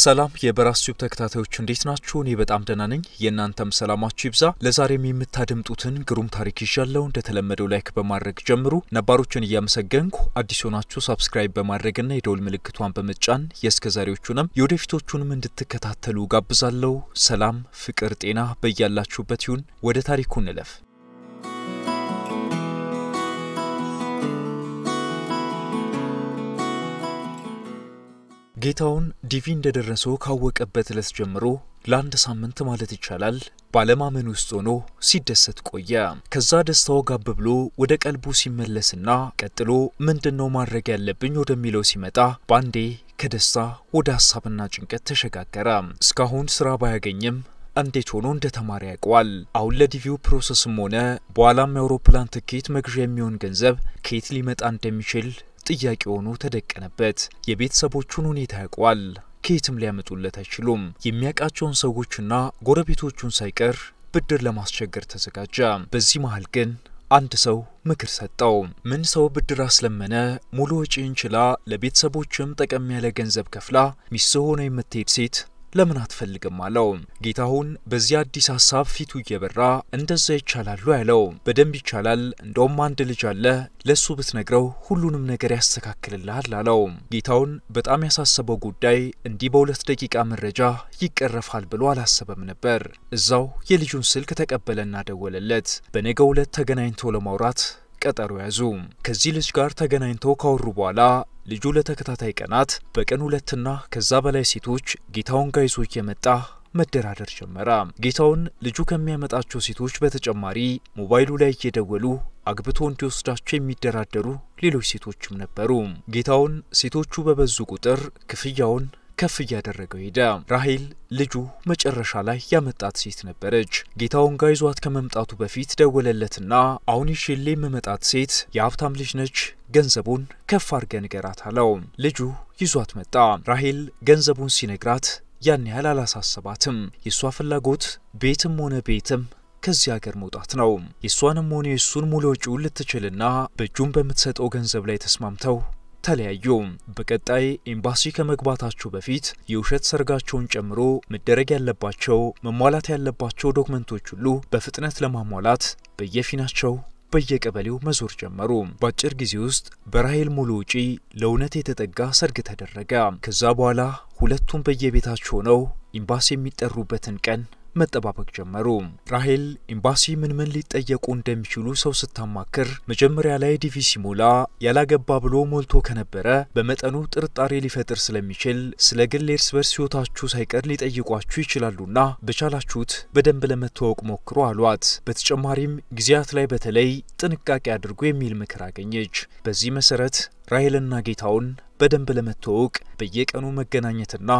ሰላም የበራስ ቲዩብ ተከታታዮች እንዴት ናችሁ? እኔ በጣም ደህና ነኝ። የእናንተም ሰላማችሁ ይብዛ። ለዛሬም የምታደምጡትን ግሩም ታሪክ ይዣለሁ። እንደተለመደው ላይክ በማድረግ ጀምሩ። ነባሮችን እያመሰገንኩ አዲስ ሆናችሁ ሳብስክራይብ በማድረግና የደውል ምልክቷን በመጫን የእስከ ዛሬዎቹንም የወደፊቶቹንም እንድትከታተሉ ጋብዛለሁ። ሰላም፣ ፍቅር፣ ጤና በያላችሁበት ይሁን። ወደ ታሪኩ እንለፍ። ጌታውን ዲቪ እንደደረሰው ካወቀበት ዕለት ጀምሮ ለአንድ ሳምንት ማለት ይቻላል ባለማመን ውስጥ ሆኖ ሲደሰት ቆየ። ከዛ ደስታው ጋብ ብሎ ወደ ቀልቡ ሲመለስና ቀጥሎ ምንድን ነው ማድረግ ያለብኝ ወደሚለው ሲመጣ ባንዴ ከደስታ ወደ ሀሳብና ጭንቀት ተሸጋገረ። እስካሁን ስራ ባያገኝም እንዴት ሆኖ እንደተማረ ያውቀዋል። አሁን ለዲቪው ፕሮሰስም ሆነ በኋላም የአውሮፕላን ትኬት መግዣ የሚሆን ገንዘብ ከየት ሊመጣ እንደሚችል ጥያቄ ሆኖ ተደቀነበት። የቤተሰቦቹን ሁኔታ ያውቀዋል። ከየትም ሊያመጡለት አይችሉም። የሚያውቃቸውን ሰዎችና ጎረቤቶቹን ሳይቀር ብድር ለማስቸገር ተዘጋጀ። በዚህ መሀል ግን አንድ ሰው ምክር ሰጠው። ምን ሰው ብድር አስለመነ። ሙሉ ወጪ እንችላ ለቤተሰቦችም ጠቀም ያለ ገንዘብ ከፍላ ሚስት ሆነ የምትሄድ ሴት ለምን አትፈልግም አለው። ጌታሁን በዚህ አዲስ ሀሳብ ፊቱ እየበራ እንደዛ ይቻላሉ ያለው በደንብ ይቻላል። እንደውም አንድ ልጅ አለ ለሱ ብትነግረው ሁሉንም ነገር ያስተካክልልሃል አለው። ጌታሁን በጣም ያሳሰበው ጉዳይ እንዲህ በሁለት ደቂቃ መረጃ ይቀረፋል ብሎ አላሰበም ነበር። እዛው የልጁን ስልክ ተቀበለና ደወለለት። በነገው ዕለት ተገናኝቶ ለማውራት ቀጠሮ ያዙ። ከዚህ ልጅ ጋር ተገናኝተው ካወሩ በኋላ ልጁ ለተከታታይ ቀናት በቀን ሁለትና ከዛ በላይ ሴቶች ጌታውን ጋር ይዞ እየመጣ መደራደር ጀመረ። ጌታውን ልጁ ከሚያመጣቸው ሴቶች በተጨማሪ ሞባይሉ ላይ እየደወሉ አግብቶ እንዲወስዳቸው የሚደራደሩ ሌሎች ሴቶችም ነበሩ። ጌታውን ሴቶቹ በበዙ ቁጥር ክፍያውን ከፍ እያደረገው ሄደ። ራሄል ልጁ መጨረሻ ላይ ያመጣት ሴት ነበረች። ጌታውን ጋር ይዟት ከመምጣቱ በፊት ደወለለትና አሁን ይሽሌ የምመጣት ሴት የሀብታም ልጅ ነች፣ ገንዘቡን ከፍ አድርገ ንገራት አለው። ልጁ ይዟት መጣ። ራሄል ገንዘቡን ሲነግራት ያን ያህል አላሳሰባትም። የእሷ ፍላጎት ቤትም ሆነ ቤትም ከዚህ ሀገር መውጣት ነው። የእሷንም ሆነ የእሱን ሙሉ ወጪውን ልትችልና በእጁም በምትሰጠው ገንዘብ ላይ ተስማምተው ተለያዩ። በቀጣይ ኤምባሲ ከመግባታቸው በፊት የውሸት ሰርጋቸውን ጨምሮ መደረግ ያለባቸው መሟላት ያለባቸው ዶክመንቶች ሁሉ በፍጥነት ለማሟላት በየፊናቸው በየቀበሌው መዞር ጀመሩ። በአጭር ጊዜ ውስጥ በራሄል ሙሉ ውጪ ለእውነት የተጠጋ ሰርግ ተደረገ። ከዛ በኋላ ሁለቱም በየቤታቸው ነው ኤምባሲ የሚጠሩበትን ቀን መጠባበቅ ጀመሩ። ራሄል ኤምባሲ ምን ምን ሊጠየቁ እንደሚችሉ ሰው ስታማክር መጀመሪያ ላይ ዲቪ ሲሞላ ያላገባ ብሎ ሞልቶ ከነበረ በመጠኑ ጥርጣሬ ሊፈጥር ስለሚችል ስለ ግል እርስ በርስ ህይወታችሁ ሳይቀር ሊጠይቋችሁ ይችላሉና በቻላችሁት በደንብ ለመተዋወቅ ሞክሩ አሏት። በተጨማሪም ጊዜያት ላይ በተለይ ጥንቃቄ አድርጉ የሚል ምክር አገኘች። በዚህ መሰረት ራሄልና ጌታውን በደንብ ለመተዋወቅ በየቀኑ መገናኘትና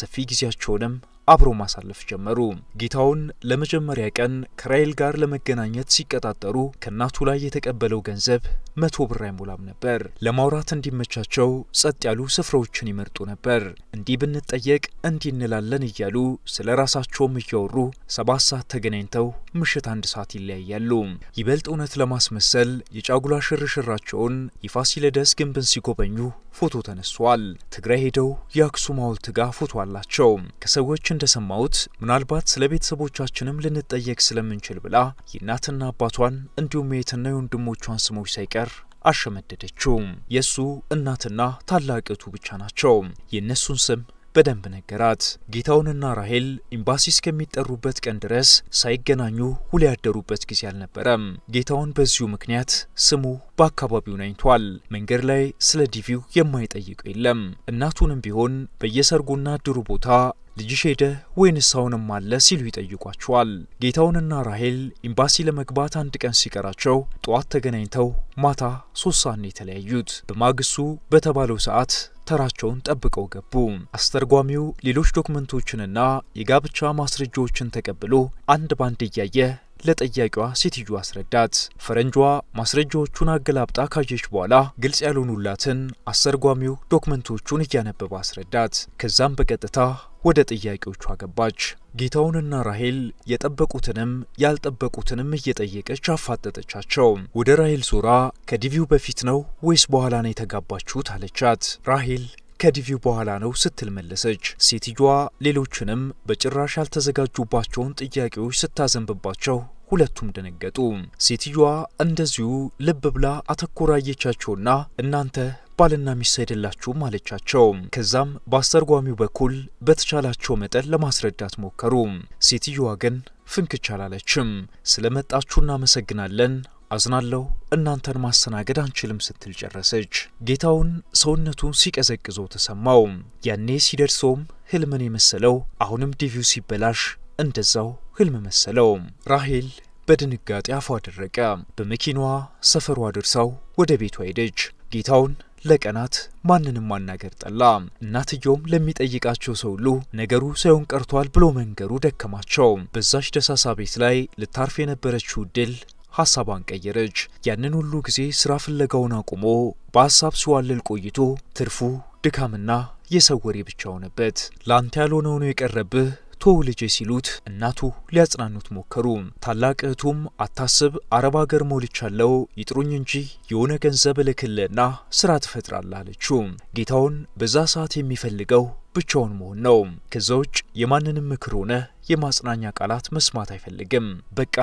ሰፊ ጊዜያቸውንም አብሮ ማሳለፍ ጀመሩ። ጌታውን ለመጀመሪያ ቀን ከራይል ጋር ለመገናኘት ሲቀጣጠሩ ከእናቱ ላይ የተቀበለው ገንዘብ መቶ ብር አይሞላም ነበር። ለማውራት እንዲመቻቸው ጸጥ ያሉ ስፍራዎችን ይመርጡ ነበር። እንዲህ ብንጠየቅ እንዲህ እንላለን እያሉ ስለ ራሳቸውም እያወሩ ሰባት ሰዓት ተገናኝተው ምሽት አንድ ሰዓት ይለያያሉ። ይበልጥ እውነት ለማስመሰል የጫጉላ ሽርሽራቸውን የፋሲለደስ ግንብን ሲጎበኙ ፎቶ ተነስተዋል። ትግራይ ሄደው የአክሱም ሐውልት ጋር ፎቶ አላቸው። ከሰዎች እንደሰማሁት ምናልባት ስለ ቤተሰቦቻችንም ልንጠየቅ ስለምንችል ብላ የእናትና አባቷን እንዲሁም የትና የወንድሞቿን ስሞች ሳይቀር አሸመደደችው። የእሱ እናትና ታላቅቱ ብቻ ናቸው። የእነሱን ስም በደንብ ነገራት። ጌታውንና ራሄል ኤምባሲ እስከሚጠሩበት ቀን ድረስ ሳይገናኙ ውሎ ያደሩበት ጊዜ አልነበረም። ጌታውን በዚሁ ምክንያት ስሙ በአካባቢው ናኝቷል። መንገድ ላይ ስለ ዲቪው የማይጠይቀው የለም። እናቱንም ቢሆን በየሰርጉና ድሩ ቦታ ልጅሽ ሄደ ወይንስ አሁንም አለ ሲሉ ይጠይቋቸዋል። ጌታውንና ራሄል ኤምባሲ ለመግባት አንድ ቀን ሲቀራቸው ጠዋት ተገናኝተው ማታ ሶስት ሰዓት የተለያዩት። በማግስቱ በተባለው ሰዓት ተራቸውን ጠብቀው ገቡ። አስተርጓሚው ሌሎች ዶክመንቶችንና የጋብቻ ማስረጃዎችን ተቀብሎ አንድ ባንድ እያየ ለጠያቂዋ ሴትዮ አስረዳት። ፈረንጇ ማስረጃዎቹን አገላብጣ ካየች በኋላ ግልጽ ያልሆኑላትን አስተርጓሚው ዶክመንቶቹን እያነበበ አስረዳት። ከዛም በቀጥታ ወደ ጥያቄዎቿ ገባች። ጌታውንና ራሄል የጠበቁትንም ያልጠበቁትንም እየጠየቀች አፋጠጠቻቸው። ወደ ራሄል ዞራ ከዲቪው በፊት ነው ወይስ በኋላ ነው የተጋባችሁት አለቻት። ራሄል ከዲቪው በኋላ ነው ስትል መለሰች። ሴትዮዋ ሌሎችንም በጭራሽ ያልተዘጋጁባቸውን ጥያቄዎች ስታዘንብባቸው ሁለቱም ደነገጡ። ሴትዮዋ እንደዚሁ ልብ ብላ አተኮራየቻቸውና እናንተ ባልና ሚስት አይደላችሁም አለቻቸው። ከዛም በአስተርጓሚው በኩል በተቻላቸው መጠን ለማስረዳት ሞከሩ። ሴትየዋ ግን ፍንክች አላለችም። ስለመጣችሁ እናመሰግናለን አዝናለሁ እናንተን ማስተናገድ አንችልም ስትል ጨረሰች። ጌታውን ሰውነቱን ሲቀዘቅዘው ተሰማው። ያኔ ሲደርሰውም ህልምን የመሰለው አሁንም ዲቪው ሲበላሽ እንደዛው ህልም መሰለው። ራሄል በድንጋጤ አፏ አደረቀ በመኪናዋ ሰፈሯ ደርሳው ወደ ቤቷ ሄደች። ጌታውን ለቀናት ማንንም ማናገር ጠላ። እናትየውም ለሚጠይቃቸው ሰው ሁሉ ነገሩ ሳይሆን ቀርቷል ብሎ መንገሩ ደከማቸው። በዛች ደሳሳ ቤት ላይ ልታርፍ የነበረችው ድል ሀሳቧን ቀየረች። ያንን ሁሉ ጊዜ ስራ ፍለጋውን አቁሞ በሀሳብ ሲዋልል ቆይቶ ትርፉ ድካምና የሰው ወሬ ብቻ ሆነበት። ለአንተ ያልሆነው ነው የቀረብህ ተወው ልጄ ሲሉት እናቱ ሊያጽናኑት ሞከሩ። ታላቅ እህቱም አታስብ፣ አረብ ሀገር ሞልቻለው፣ ይጥሩኝ እንጂ የሆነ ገንዘብ ልክልና ስራ ትፈጥራል አለችው። ጌታውን በዛ ሰዓት የሚፈልገው ብቻውን መሆን ነው። ከዛ ውጭ የማንንም ምክር ሆነ የማጽናኛ ቃላት መስማት አይፈልግም። በቃ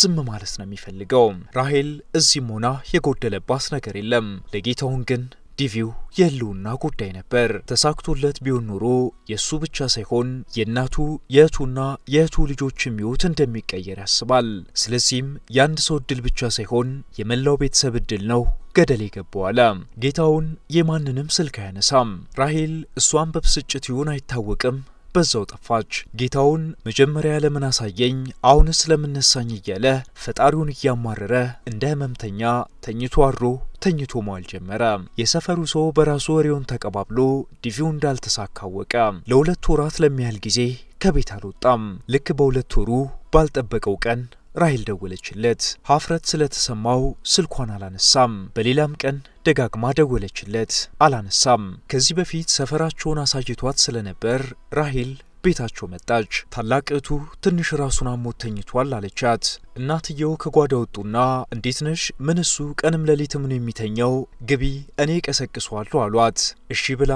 ዝም ማለት ነው የሚፈልገው። ራሄል እዚህም ሆና የጎደለባት ነገር የለም። ለጌታውን ግን ዲቪው የህልውና ጉዳይ ነበር። ተሳክቶለት ቢሆን ኖሮ የእሱ ብቻ ሳይሆን የእናቱ የእህቱና የእህቱ ልጆች ህይወት እንደሚቀየር ያስባል። ስለዚህም የአንድ ሰው እድል ብቻ ሳይሆን የመላው ቤተሰብ እድል ነው ገደል የገባው አለ። ጌታውን የማንንም ስልክ አያነሳም። ራሄል እሷን በብስጭት ይሁን አይታወቅም በዛው ጠፋች። ጌታውን መጀመሪያ ለምን አሳየኝ፣ አሁንስ ለምን ነሳኝ እያለ ፈጣሪውን እያማረረ እንደ ህመምተኛ ተኝቶ አድሮ ተኝቶ መዋል ጀመረ። የሰፈሩ ሰው በራሱ ወሬውን ተቀባብሎ ዲቪው እንዳልተሳካወቀ ለሁለት ወራት ለሚያህል ጊዜ ከቤት አልወጣም። ልክ በሁለት ወሩ ባልጠበቀው ቀን ራሂል ደወለችለት። ሀፍረት ስለተሰማው ስልኳን አላነሳም። በሌላም ቀን ደጋግማ ደወለችለት፣ አላነሳም። ከዚህ በፊት ሰፈራቸውን አሳይቷት ስለነበር ራሂል ቤታቸው መጣች። ታላቅቱ ትንሽ ራሱን አሞት ተኝቷል አለቻት። እናትየው ከጓዳ ወጡና እንዴት ነሽ? ምን እሱ ቀንም ሌሊትም ነው የሚተኘው? ግቢ፣ እኔ ቀሰቅሷለሁ አሏት። እሺ ብላ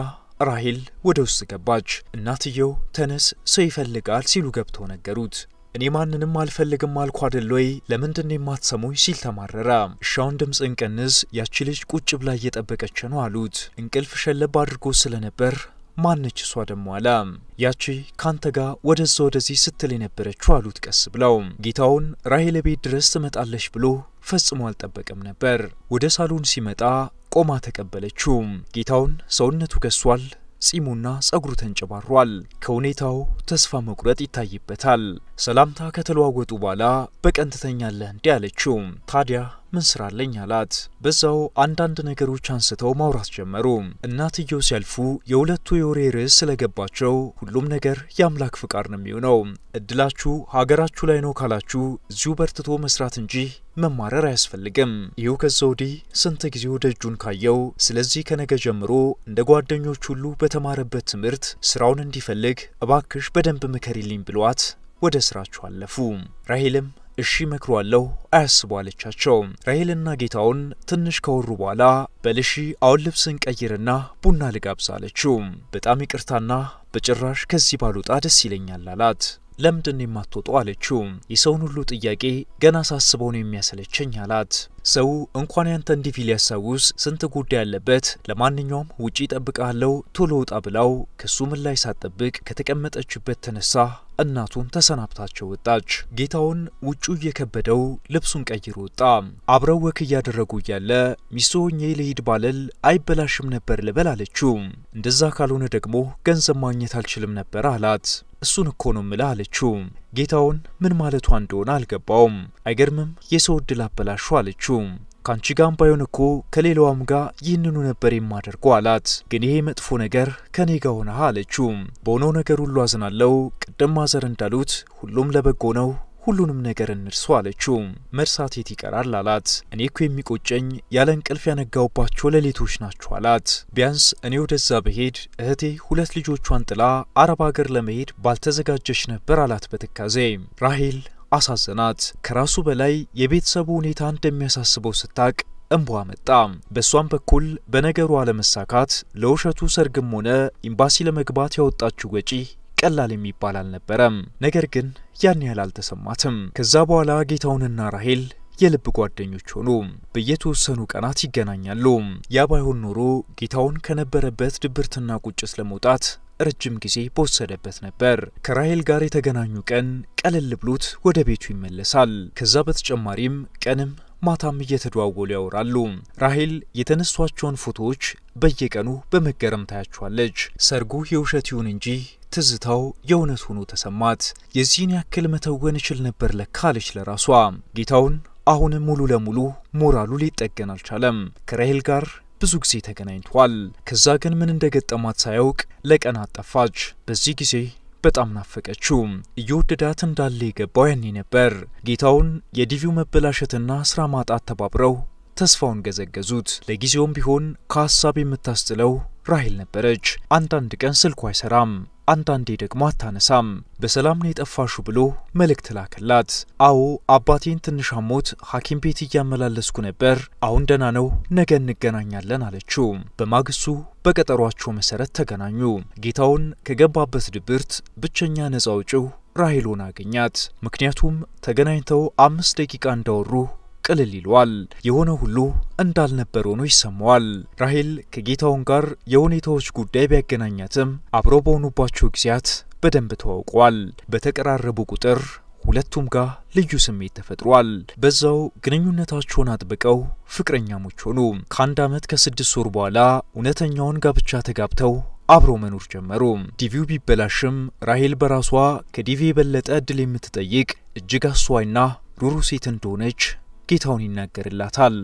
ራሄል ወደ ውስጥ ገባች። እናትየው ተነስ፣ ሰው ይፈልጋል ሲሉ ገብተው ነገሩት። እኔ ማንንም አልፈልግም አልኩ አደል ወይ? ለምንድን የማትሰሙኝ ሲል ተማረረ። እሻውን ድምፅ እንቀንስ፣ ያቺ ልጅ ቁጭ ብላ እየጠበቀች ነው አሉት። እንቅልፍ ሸለብ አድርጎ ስለነበር ማነች እሷ ደሞ አለ። ያቺ ካንተ ጋር ወደዛ ወደዚህ ስትል የነበረችው አሉት ቀስ ብለው። ጌታውን ራሄል ቤት ድረስ ትመጣለች ብሎ ፈጽሞ አልጠበቀም ነበር። ወደ ሳሎን ሲመጣ ቆማ ተቀበለችው። ጌታውን ሰውነቱ ከሷል። ጺሙና ጸጉሩ ተንጨባሯል። ከሁኔታው ተስፋ መቁረጥ ይታይበታል። ሰላምታ ከተለዋወጡ በኋላ በቀን ትተኛለህ እንዲህ አለችው። ታዲያ ምን ስራ አለኝ አላት። በዛው አንዳንድ ነገሮች አንስተው ማውራት ጀመሩ። እናትየው ሲያልፉ የሁለቱ የወሬ ርዕስ ስለገባቸው ሁሉም ነገር የአምላክ ፍቃድ ነው የሚሆነው። እድላችሁ ሀገራችሁ ላይ ነው ካላችሁ እዚሁ በርትቶ መስራት እንጂ መማረር አያስፈልግም። ይኸው ከዛ ወዲህ ስንት ወደ እጁን ካየው። ስለዚህ ከነገ ጀምሮ እንደ ጓደኞች ሁሉ በተማረበት ትምህርት ስራውን እንዲፈልግ እባክሽ በደንብ ምከሪልኝ ብሏት ወደ ስራችሁ አለፉ። ራሄልም እሺ መክሯለሁ አያስቡ አለቻቸው። ራሄልና ጌታውን ትንሽ ከወሩ በኋላ በልሺ አሁን ልብስን ቀይርና ቡና ልጋብዝ አለችው። በጣም ይቅርታና በጭራሽ ከዚህ ባልወጣ ደስ ይለኛል አላት። ለምንድን የማትወጡ አለችው። የሰውን ሁሉ ጥያቄ ገና ሳስበው ነው የሚያሰለቸኝ አላት። ሰው እንኳን ያንተ እንዲህ ሊያሳውስ ስንት ጉዳይ ያለበት። ለማንኛውም ውጪ ጠብቃለው ቶሎ ውጣ ብላው ከሱ ምላሽ ሳትጠብቅ ከተቀመጠችበት ተነሳ እናቱን ተሰናብታቸው ወጣች። ጌታውን ውጩ እየከበደው ልብሱን ቀይሮ ወጣ። አብረው ወክ እያደረጉ እያለ ሚስቱ ሆኜ ልሂድ ባለል አይበላሽም ነበር ልበል አለችው። እንደዛ ካልሆነ ደግሞ ገንዘብ ማግኘት አልችልም ነበር አላት። እሱን እኮ ነው ምልህ አለችው። ጌታውን ምን ማለቷ እንደሆነ አልገባውም። አይገርምም የሰው እድል አበላሹ አለችው። ከአንቺ ጋም ባይሆን እኮ ከሌላዋም ጋር ይህንኑ ነበር የማደርገው አላት። ግን ይሄ መጥፎ ነገር ከኔ ጋር ሆነ አለችው። በሆነው ነገር ሁሉ አዝናለው። ቅድም ማዘር እንዳሉት ሁሉም ለበጎ ነው። ሁሉንም ነገር እንርሱ አለችው። መርሳት የት ይቀራል አላት። እኔ እኮ የሚቆጨኝ ያለ እንቅልፍ ያነጋውባቸው ሌሊቶች ናቸው አላት። ቢያንስ እኔ ወደዛ በሄድ እህቴ ሁለት ልጆቿን ጥላ አረብ ሀገር ለመሄድ ባልተዘጋጀች ነበር አላት በትካዜ። ራሄል አሳዘናት። ከራሱ በላይ የቤተሰቡ ሁኔታ እንደሚያሳስበው ስታቅ እንቧ መጣ። በእሷም በኩል በነገሩ አለመሳካት ለውሸቱ ሰርግም ሆነ ኤምባሲ ለመግባት ያወጣችው ወጪ ቀላል የሚባል አልነበረም። ነገር ግን ያን ያህል አልተሰማትም። ከዛ በኋላ ጌታውንና ራሄል የልብ ጓደኞች ሆኑ። በየተወሰኑ ቀናት ይገናኛሉ። ያ ባይሆን ኖሮ ጌታውን ከነበረበት ድብርትና ቁጭት ለመውጣት ረጅም ጊዜ በወሰደበት ነበር። ከራሄል ጋር የተገናኙ ቀን ቀለል ብሎት ወደ ቤቱ ይመለሳል። ከዛ በተጨማሪም ቀንም ማታም እየተደዋወሉ ያወራሉ። ራሄል የተነሷቸውን ፎቶዎች በየቀኑ በመገረም ታያቸዋለች። ሰርጉ የውሸት ይሁን እንጂ ትዝታው የእውነት ሆኖ ተሰማት። የዚህን ያክል መተወን እችል ነበር ለካ አለች ለራሷ። ጌታውን አሁንም ሙሉ ለሙሉ ሞራሉ ሊጠገን አልቻለም። ከራሄል ጋር ብዙ ጊዜ ተገናኝቷል። ከዛ ግን ምን እንደገጠማት ሳያውቅ ለቀናት ጠፋች። በዚህ ጊዜ በጣም ናፈቀችው። እየወደዳት እንዳለ የገባው ያኔ ነበር። ጌታውን የዲቪው መበላሸትና ስራ ማጣት ተባብረው ተስፋውን ገዘገዙት። ለጊዜውም ቢሆን ከሀሳብ የምታስጥለው ራሄል ነበረች። አንዳንድ ቀን ስልኩ አይሰራም። አንዳንዴ ደግሞ አታነሳም። በሰላም ነው የጠፋሹ ብሎ መልእክት ላከላት። አዎ አባቴን ትንሽ አሞት ሐኪም ቤት እያመላለስኩ ነበር፣ አሁን ደህና ነው፣ ነገ እንገናኛለን አለችው። በማግስቱ በቀጠሯቸው መሰረት ተገናኙ። ጌታውን ከገባበት ድብርት ብቸኛ ነፃ አውጪው ራሄሎን አገኛት። ምክንያቱም ተገናኝተው አምስት ደቂቃ እንዳወሩ ቅልል ይሏል። የሆነ ሁሉ እንዳልነበር ሆኖ ይሰማዋል። ራሄል ከጌታውን ጋር የሁኔታዎች ጉዳይ ቢያገናኛትም አብረው በሆኑባቸው ጊዜያት በደንብ ተዋውቀዋል። በተቀራረቡ ቁጥር ሁለቱም ጋር ልዩ ስሜት ተፈጥሯል። በዛው ግንኙነታቸውን አጥብቀው ፍቅረኛሞች ሆኑ። ከአንድ ዓመት ከስድስት ወር በኋላ እውነተኛውን ጋብቻ ተጋብተው አብሮ መኖር ጀመሩ። ዲቪው ቢበላሽም ራሄል በራሷ ከዲቪ የበለጠ እድል የምትጠይቅ እጅግ አስተዋይና ሩሩ ሴት እንደሆነች ጌታውን ይናገርላታል።